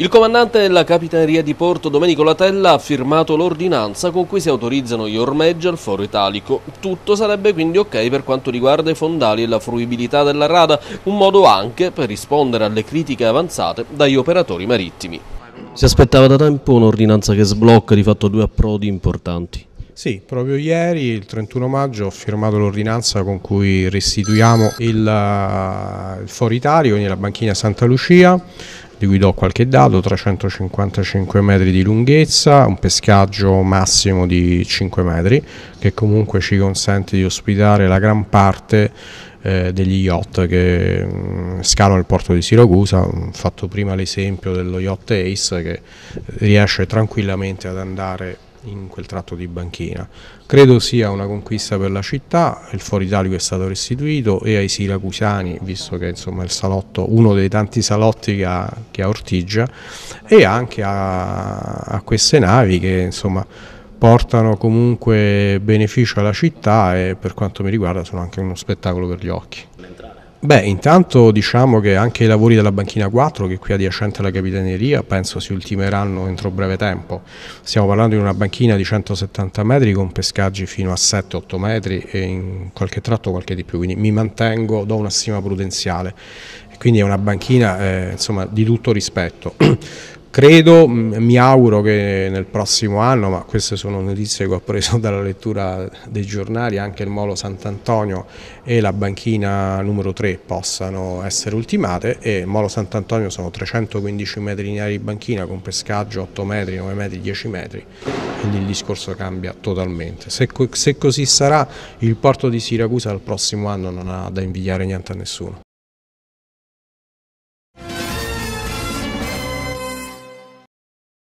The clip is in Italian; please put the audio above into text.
Il comandante della Capitaneria di Porto, Domenico Latella, ha firmato l'ordinanza con cui si autorizzano gli ormeggi al foro italico. Tutto sarebbe quindi ok per quanto riguarda i fondali e la fruibilità della rada, un modo anche per rispondere alle critiche avanzate dagli operatori marittimi. Si aspettava da tempo un'ordinanza che sblocca di fatto due approdi importanti. Sì, proprio ieri, il 31 maggio, ho firmato l'ordinanza con cui restituiamo il, eh, il foritario nella banchina Santa Lucia, di cui do qualche dato, 355 metri di lunghezza, un pescaggio massimo di 5 metri, che comunque ci consente di ospitare la gran parte eh, degli yacht che mm, scalano il porto di Siracusa, ho fatto prima l'esempio dello yacht Ace che riesce tranquillamente ad andare in quel tratto di banchina. Credo sia una conquista per la città, il Foro Italico è stato restituito e ai siracusani, visto che insomma, è salotto, uno dei tanti salotti che ha, che ha Ortigia, e anche a, a queste navi che insomma, portano comunque beneficio alla città e per quanto mi riguarda sono anche uno spettacolo per gli occhi. Beh, intanto diciamo che anche i lavori della banchina 4, che qui è adiacente alla capitaneria, penso si ultimeranno entro breve tempo. Stiamo parlando di una banchina di 170 metri con pescaggi fino a 7-8 metri e in qualche tratto qualche di più, quindi mi mantengo, do una stima prudenziale quindi è una banchina eh, insomma, di tutto rispetto. Credo, mm, mi auguro che nel prossimo anno, ma queste sono notizie che ho preso dalla lettura dei giornali, anche il Molo Sant'Antonio e la banchina numero 3 possano essere ultimate e il Molo Sant'Antonio sono 315 metri in lineari di banchina con pescaggio 8 metri, 9 metri, 10 metri, quindi il discorso cambia totalmente. Se, se così sarà il porto di Siracusa il prossimo anno non ha da invidiare niente a nessuno.